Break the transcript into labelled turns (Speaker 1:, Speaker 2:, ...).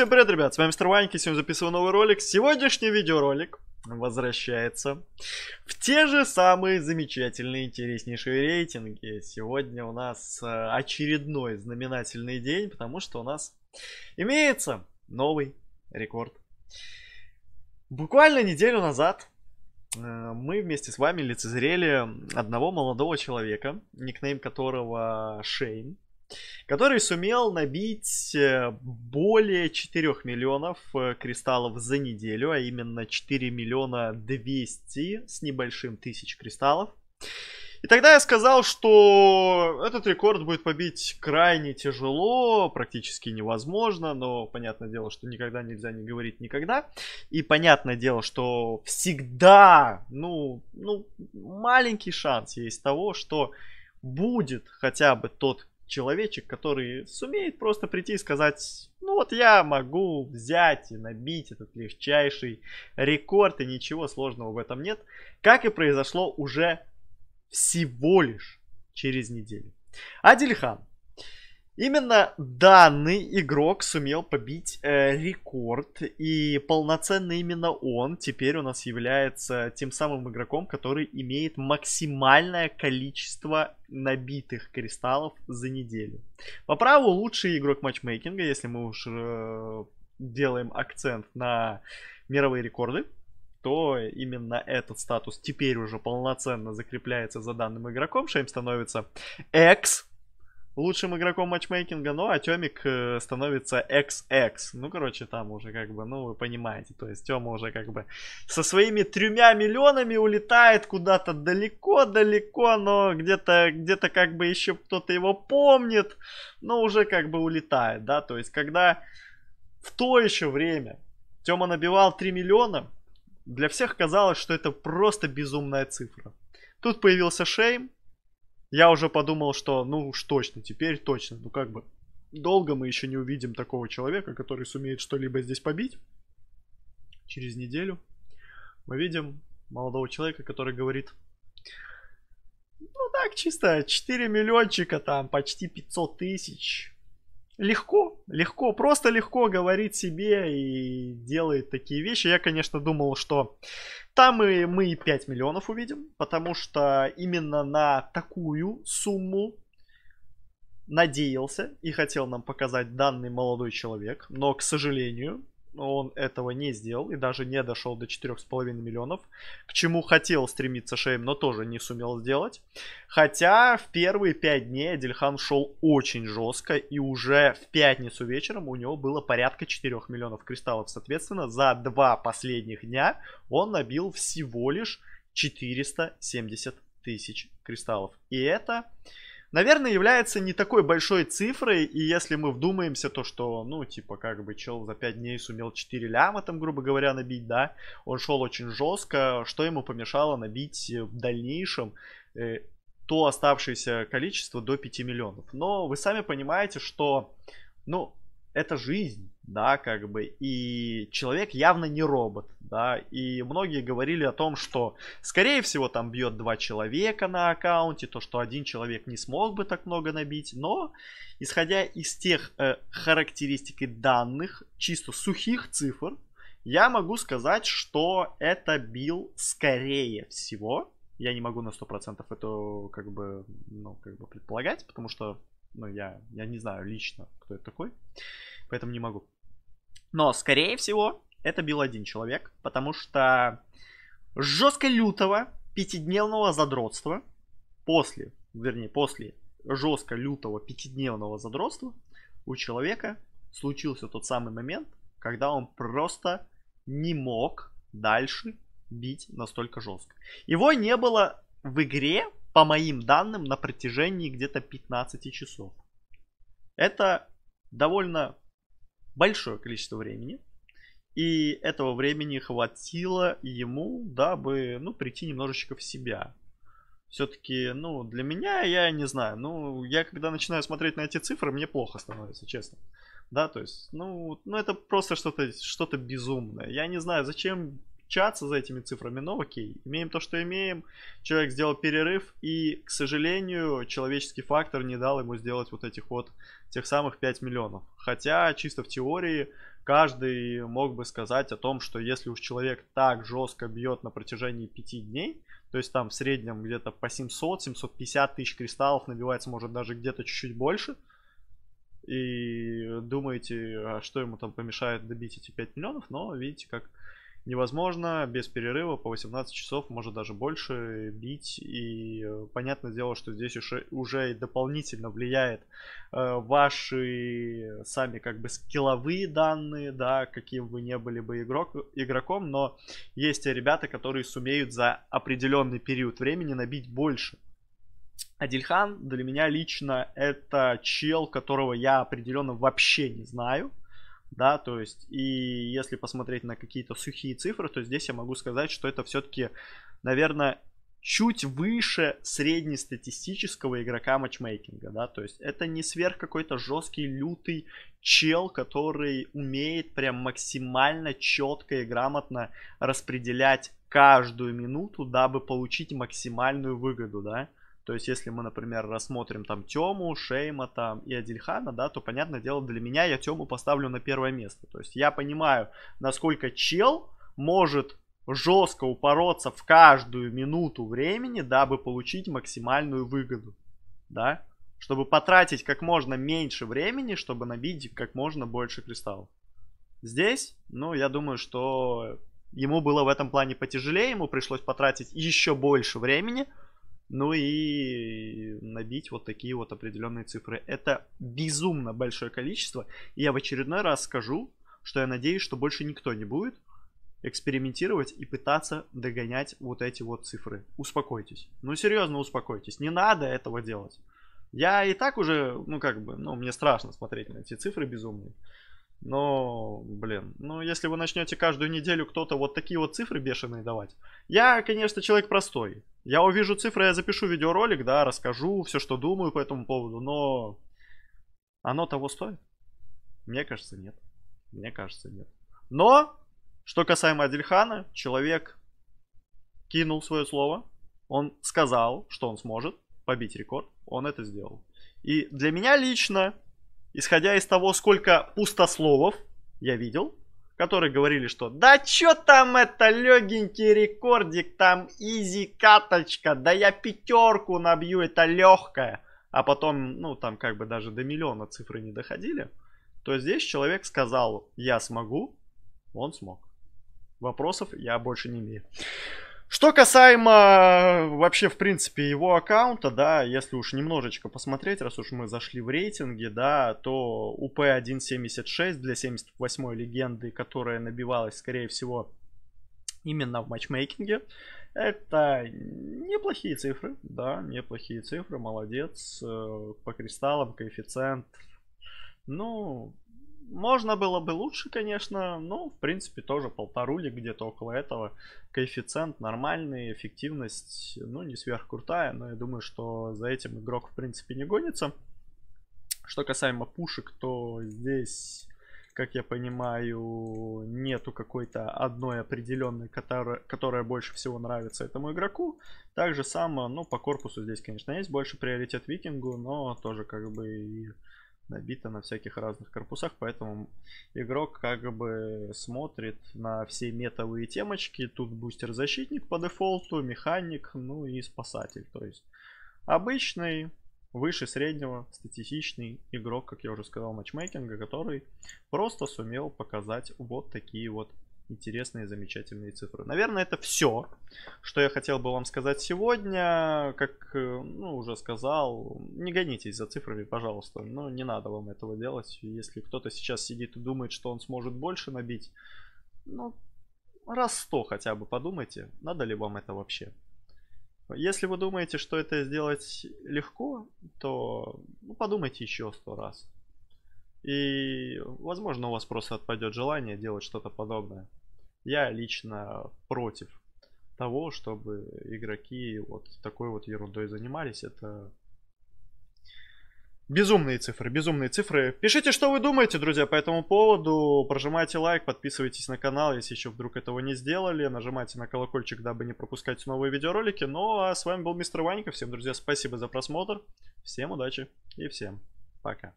Speaker 1: Всем привет, ребят, с вами Мистер Ваньки, сегодня записываю новый ролик. Сегодняшний видеоролик возвращается в те же самые замечательные, интереснейшие рейтинги. Сегодня у нас э, очередной знаменательный день, потому что у нас имеется новый рекорд. Буквально неделю назад э, мы вместе с вами лицезрели одного молодого человека, никнейм которого Шейн который сумел набить э, более 4 миллионов э, кристаллов за неделю, а именно 4 миллиона 200 с небольшим тысяч кристаллов. И тогда я сказал, что этот рекорд будет побить крайне тяжело, практически невозможно, но понятное дело, что никогда нельзя не говорить никогда. И понятное дело, что всегда, ну, ну маленький шанс есть того, что будет хотя бы тот человечек, который сумеет просто прийти и сказать, ну вот я могу взять и набить этот легчайший рекорд, и ничего сложного в этом нет, как и произошло уже всего лишь через неделю. Адильхан Именно данный игрок сумел побить э, рекорд, и полноценно именно он теперь у нас является тем самым игроком, который имеет максимальное количество набитых кристаллов за неделю. По праву лучший игрок матчмейкинга, если мы уж э, делаем акцент на мировые рекорды, то именно этот статус теперь уже полноценно закрепляется за данным игроком. Шейм становится экс лучшим игроком матчмейкинга, ну, а Тёмик э, становится XX. Ну, короче, там уже как бы, ну, вы понимаете, то есть Тёма уже как бы со своими тремя миллионами улетает куда-то далеко-далеко, но где-то где то как бы еще кто-то его помнит, но уже как бы улетает, да, то есть когда в то еще время Тёма набивал 3 миллиона, для всех казалось, что это просто безумная цифра. Тут появился Шейм, я уже подумал, что ну уж точно, теперь точно, ну как бы долго мы еще не увидим такого человека, который сумеет что-либо здесь побить. Через неделю мы видим молодого человека, который говорит, ну так чисто, 4 миллиончика там, почти 500 тысяч, легко, легко, просто легко говорит себе и делает такие вещи. Я, конечно, думал, что там и мы 5 миллионов увидим, потому что именно на такую сумму надеялся и хотел нам показать данный молодой человек, но, к сожалению, он этого не сделал и даже не дошел до 4,5 миллионов, к чему хотел стремиться Шейм, но тоже не сумел сделать. Хотя в первые 5 дней Дельхан шел очень жестко, и уже в пятницу вечером у него было порядка 4 миллионов кристаллов. Соответственно, за два последних дня он набил всего лишь 470 тысяч кристаллов. И это наверное, является не такой большой цифрой, и если мы вдумаемся, то что, ну, типа, как бы чел за 5 дней сумел 4 ляма там, грубо говоря, набить, да, он шел очень жестко, что ему помешало набить э, в дальнейшем э, то оставшееся количество до 5 миллионов. Но вы сами понимаете, что, ну, это жизнь, да, как бы, и человек явно не робот, да, и многие говорили о том, что, скорее всего, там бьет два человека на аккаунте, то, что один человек не смог бы так много набить, но, исходя из тех э, характеристик и данных, чисто сухих цифр, я могу сказать, что это бил скорее всего, я не могу на 100% это как бы, ну, как бы предполагать, потому что но ну, я, я не знаю лично, кто это такой, поэтому не могу. Но, скорее всего, это бил один человек, потому что жестко лютого пятидневного задротства после, вернее, после жестко лютого пятидневного задротства у человека случился тот самый момент, когда он просто не мог дальше бить настолько жестко. Его не было в игре по моим данным, на протяжении где-то 15 часов. Это довольно большое количество времени. И этого времени хватило ему, дабы, ну, прийти немножечко в себя. Все-таки, ну, для меня, я не знаю, ну, я когда начинаю смотреть на эти цифры, мне плохо становится, честно. Да, то есть, ну, ну это просто что-то что безумное. Я не знаю, зачем чаться за этими цифрами, но окей, имеем то, что имеем. Человек сделал перерыв, и, к сожалению, человеческий фактор не дал ему сделать вот этих вот тех самых 5 миллионов. Хотя, чисто в теории, каждый мог бы сказать о том, что если уж человек так жестко бьет на протяжении 5 дней, то есть там в среднем где-то по 700-750 тысяч кристаллов набивается, может даже где-то чуть-чуть больше, и думаете, а что ему там помешает добить эти 5 миллионов, но видите, как невозможно без перерыва по 18 часов, может даже больше, э, бить. И э, понятное дело, что здесь уже, уже и дополнительно влияет э, ваши сами как бы скилловые данные, да, каким вы не были бы игрок, игроком, но есть ребята, которые сумеют за определенный период времени набить больше. Адильхан для меня лично это чел, которого я определенно вообще не знаю да, то есть, и если посмотреть на какие-то сухие цифры, то здесь я могу сказать, что это все-таки, наверное, чуть выше среднестатистического игрока матчмейкинга, да, то есть это не сверх какой-то жесткий, лютый чел, который умеет прям максимально четко и грамотно распределять каждую минуту, дабы получить максимальную выгоду, да, то есть, если мы, например, рассмотрим там Тему, Шейма там и Адильхана, да, то, понятное дело, для меня я Тему поставлю на первое место. То есть, я понимаю, насколько чел может жестко упороться в каждую минуту времени, дабы получить максимальную выгоду, да, чтобы потратить как можно меньше времени, чтобы набить как можно больше кристаллов. Здесь, ну, я думаю, что ему было в этом плане потяжелее, ему пришлось потратить еще больше времени, ну и набить вот такие вот определенные цифры. Это безумно большое количество. И я в очередной раз скажу, что я надеюсь, что больше никто не будет экспериментировать и пытаться догонять вот эти вот цифры. Успокойтесь. Ну серьезно, успокойтесь. Не надо этого делать. Я и так уже, ну как бы, ну мне страшно смотреть на эти цифры безумные. Но, блин, ну если вы начнете каждую неделю кто-то вот такие вот цифры бешеные давать. Я, конечно, человек простой. Я увижу цифры, я запишу видеоролик, да, расскажу все, что думаю по этому поводу, но оно того стоит? Мне кажется, нет. Мне кажется, нет. Но, что касаемо Адильхана, человек кинул свое слово, он сказал, что он сможет побить рекорд, он это сделал. И для меня лично исходя из того, сколько пустословов я видел, которые говорили, что да чё там это легенький рекордик, там изи каточка, да я пятерку набью, это легкая. А потом, ну там как бы даже до миллиона цифры не доходили. То здесь человек сказал, я смогу, он смог. Вопросов я больше не имею. Что касаемо э, вообще, в принципе, его аккаунта, да, если уж немножечко посмотреть, раз уж мы зашли в рейтинги, да, то УП-1.76 для 78-й легенды, которая набивалась, скорее всего, именно в матчмейкинге, это неплохие цифры, да, неплохие цифры, молодец, э, по кристаллам коэффициент, ну, можно было бы лучше, конечно, но, в принципе, тоже полторули где-то около этого. Коэффициент нормальный, эффективность, ну, не сверхкрутая, но я думаю, что за этим игрок, в принципе, не гонится. Что касаемо пушек, то здесь, как я понимаю, нету какой-то одной определенной, которая, которая больше всего нравится этому игроку. Так же само, ну, по корпусу здесь, конечно, есть больше приоритет викингу, но тоже как бы и набита на всяких разных корпусах, поэтому игрок как бы смотрит на все метовые темочки. Тут бустер-защитник по дефолту, механик, ну и спасатель. То есть обычный, выше среднего, статистичный игрок, как я уже сказал, матчмейкинга, который просто сумел показать вот такие вот интересные, замечательные цифры. Наверное, это все, что я хотел бы вам сказать сегодня. Как э, ну, уже сказал, не гонитесь за цифрами, пожалуйста. Ну, не надо вам этого делать. Если кто-то сейчас сидит и думает, что он сможет больше набить, ну, раз сто хотя бы подумайте, надо ли вам это вообще. Если вы думаете, что это сделать легко, то ну, подумайте еще сто раз. И, возможно, у вас просто отпадет желание делать что-то подобное. Я лично против того, чтобы игроки вот такой вот ерундой занимались. Это Безумные цифры, безумные цифры. Пишите, что вы думаете, друзья, по этому поводу. Прожимайте лайк, подписывайтесь на канал, если еще вдруг этого не сделали. Нажимайте на колокольчик, дабы не пропускать новые видеоролики. Ну, а с вами был Мистер Ванька. Всем, друзья, спасибо за просмотр. Всем удачи и всем пока.